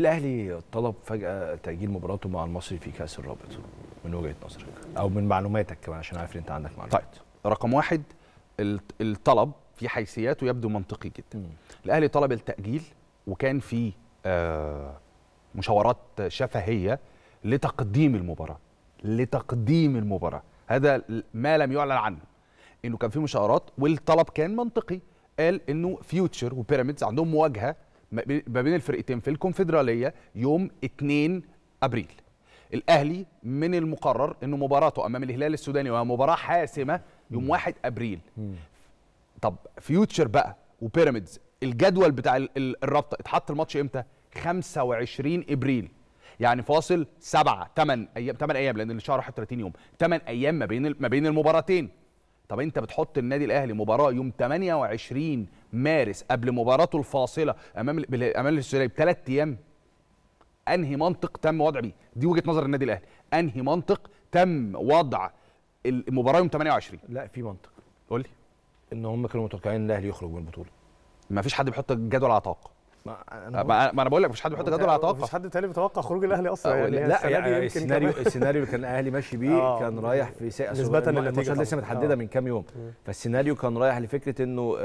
ليه الاهلي طلب فجاه تاجيل مباراته مع المصري في كاس الرابط من وجهه نظرك او من معلوماتك كمان عشان عارف ان انت عندك معلومات طيب رقم واحد الطلب في حيثياته يبدو منطقي جدا م. الاهلي طلب التاجيل وكان في آه، مشاورات شفهيه لتقديم المباراه لتقديم المباراه هذا ما لم يعلن عنه انه كان في مشاورات والطلب كان منطقي قال انه فيوتشر وبيراميدز عندهم مواجهه ما بين الفرقتين في الكونفدراليه يوم 2 ابريل الاهلي من المقرر انه مباراته امام الهلال السوداني وهي مباراه حاسمه يوم 1 ابريل طب فيوتشر بقى وبيراميدز الجدول بتاع الرابطه اتحط الماتش امتى 25 ابريل يعني فاصل 7 8 ايام 8 ايام لان الشهر 31 يوم 8 ايام ما بين ما بين المباراتين طب انت بتحط النادي الاهلي مباراه يوم 28 مارس قبل مباراته الفاصله امام امام الاستوديو بثلاث ايام انهي منطق تم وضع بيه دي وجهه نظر النادي الاهلي انهي منطق تم وضع المباراه يوم 28 لا في منطق قول لي ان هم كانوا متوقعين الاهلي يخرج من البطوله ما فيش حد بيحط الجدول على طاقه ما انا ما انا بقول لك مفيش حد بيحط جدول على مفيش حد تاني بيتوقع خروج الاهلي اصلا يعني لا يعني السيناريو السيناريو اللي كان الاهلي ماشي بيه آه. كان رايح في نسبه للنتيجه لسه متحدده آه. من كام يوم فالسيناريو كان رايح لفكره انه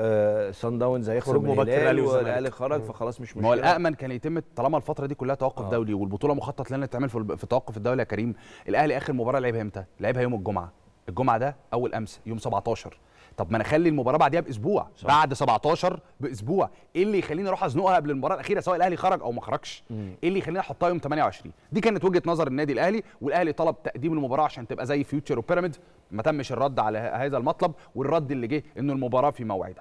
سان داونز هيخرج من الاهلي والاهلي خرج فخلاص مش مشكله هو الامن كان يتم طالما الفتره دي كلها توقف آه. دولي والبطوله مخطط لانها تعمل في التوقف الدولي يا كريم الاهلي اخر مباراه لعبها امتى؟ لعبها يوم الجمعه الجمعه ده اول امس يوم 17 طب ما انا اخلي المباراه بعديها باسبوع صح. بعد 17 باسبوع ايه اللي يخليني اروح ازنقها قبل المباراه الاخيره سواء الاهلي خرج او ما خرجش ايه اللي يخليني احطها يوم 28 دي كانت وجهه نظر النادي الاهلي والاهلي طلب تقديم المباراه عشان تبقى زي فيوتشر وبيراميدز ما تمش الرد على هذا المطلب والرد اللي جه انه المباراه في موعدها